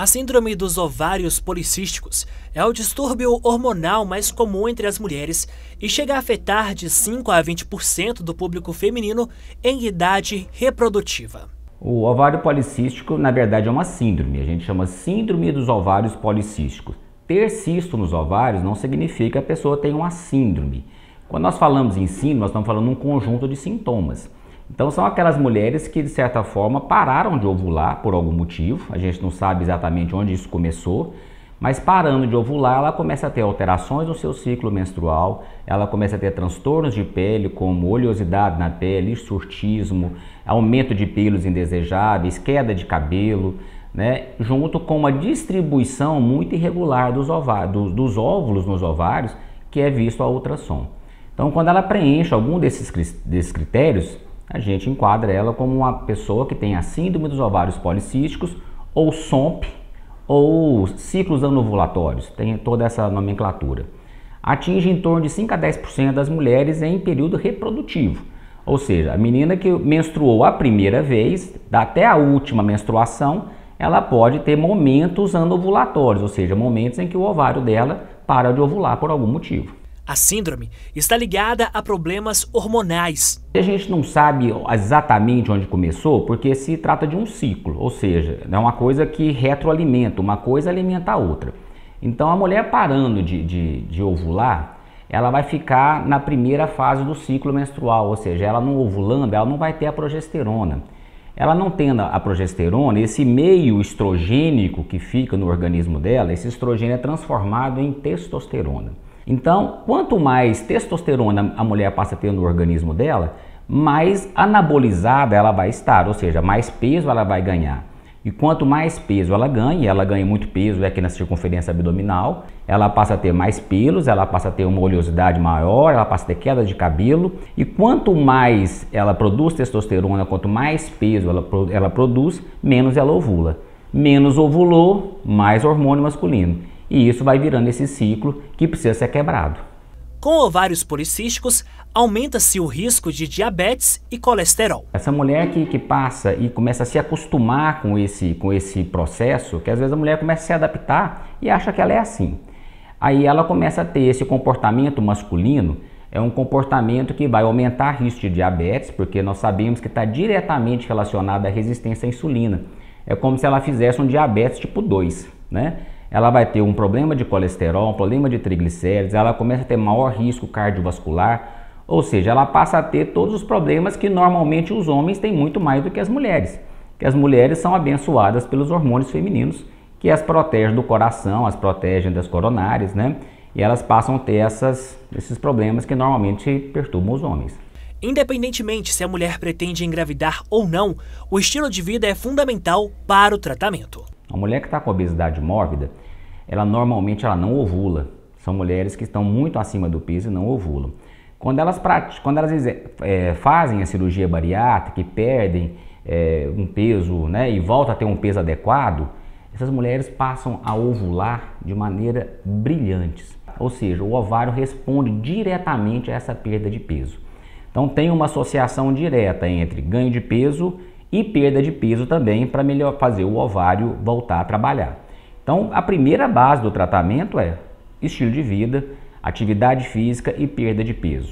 A síndrome dos ovários policísticos é o distúrbio hormonal mais comum entre as mulheres e chega a afetar de 5 a 20% do público feminino em idade reprodutiva. O ovário policístico, na verdade, é uma síndrome. A gente chama síndrome dos ovários policísticos. Ter cisto nos ovários não significa que a pessoa tem uma síndrome. Quando nós falamos em síndrome, nós estamos falando de um conjunto de sintomas. Então são aquelas mulheres que de certa forma pararam de ovular por algum motivo, a gente não sabe exatamente onde isso começou, mas parando de ovular, ela começa a ter alterações no seu ciclo menstrual, ela começa a ter transtornos de pele, como oleosidade na pele, surtismo, aumento de pelos indesejáveis, queda de cabelo, né? junto com uma distribuição muito irregular dos, ovários, dos óvulos nos ovários, que é visto a ultrassom. Então, quando ela preenche algum desses, desses critérios, a gente enquadra ela como uma pessoa que tem a síndrome dos ovários policísticos, ou SOMP, ou ciclos anovulatórios, tem toda essa nomenclatura. Atinge em torno de 5 a 10% das mulheres em período reprodutivo. Ou seja, a menina que menstruou a primeira vez, até a última menstruação, ela pode ter momentos anovulatórios, ou seja, momentos em que o ovário dela para de ovular por algum motivo. A síndrome está ligada a problemas hormonais. A gente não sabe exatamente onde começou, porque se trata de um ciclo, ou seja, é uma coisa que retroalimenta, uma coisa alimenta a outra. Então, a mulher parando de, de, de ovular, ela vai ficar na primeira fase do ciclo menstrual, ou seja, ela não ovulando, ela não vai ter a progesterona. Ela não tendo a progesterona, esse meio estrogênico que fica no organismo dela, esse estrogênio é transformado em testosterona. Então, quanto mais testosterona a mulher passa a ter no organismo dela, mais anabolizada ela vai estar, ou seja, mais peso ela vai ganhar. E quanto mais peso ela ganha, ela ganha muito peso aqui é na circunferência abdominal, ela passa a ter mais pelos, ela passa a ter uma oleosidade maior, ela passa a ter queda de cabelo. E quanto mais ela produz testosterona, quanto mais peso ela, ela produz, menos ela ovula. Menos ovulou, mais hormônio masculino. E isso vai virando esse ciclo que precisa ser quebrado. Com ovários policísticos, aumenta-se o risco de diabetes e colesterol. Essa mulher que, que passa e começa a se acostumar com esse, com esse processo, que às vezes a mulher começa a se adaptar e acha que ela é assim. Aí ela começa a ter esse comportamento masculino, é um comportamento que vai aumentar o risco de diabetes, porque nós sabemos que está diretamente relacionado à resistência à insulina. É como se ela fizesse um diabetes tipo 2, né? ela vai ter um problema de colesterol, um problema de triglicérides, ela começa a ter maior risco cardiovascular, ou seja, ela passa a ter todos os problemas que normalmente os homens têm muito mais do que as mulheres, que as mulheres são abençoadas pelos hormônios femininos que as protegem do coração, as protegem das coronárias, né? E elas passam a ter essas, esses problemas que normalmente perturbam os homens. Independentemente se a mulher pretende engravidar ou não, o estilo de vida é fundamental para o tratamento. A mulher que está com obesidade mórbida, ela normalmente ela não ovula. São mulheres que estão muito acima do peso e não ovulam. Quando elas, praticam, quando elas é, fazem a cirurgia bariátrica e perdem é, um peso né, e volta a ter um peso adequado, essas mulheres passam a ovular de maneira brilhantes. Ou seja, o ovário responde diretamente a essa perda de peso. Então tem uma associação direta entre ganho de peso e perda de peso também para melhor fazer o ovário voltar a trabalhar. Então, a primeira base do tratamento é estilo de vida, atividade física e perda de peso.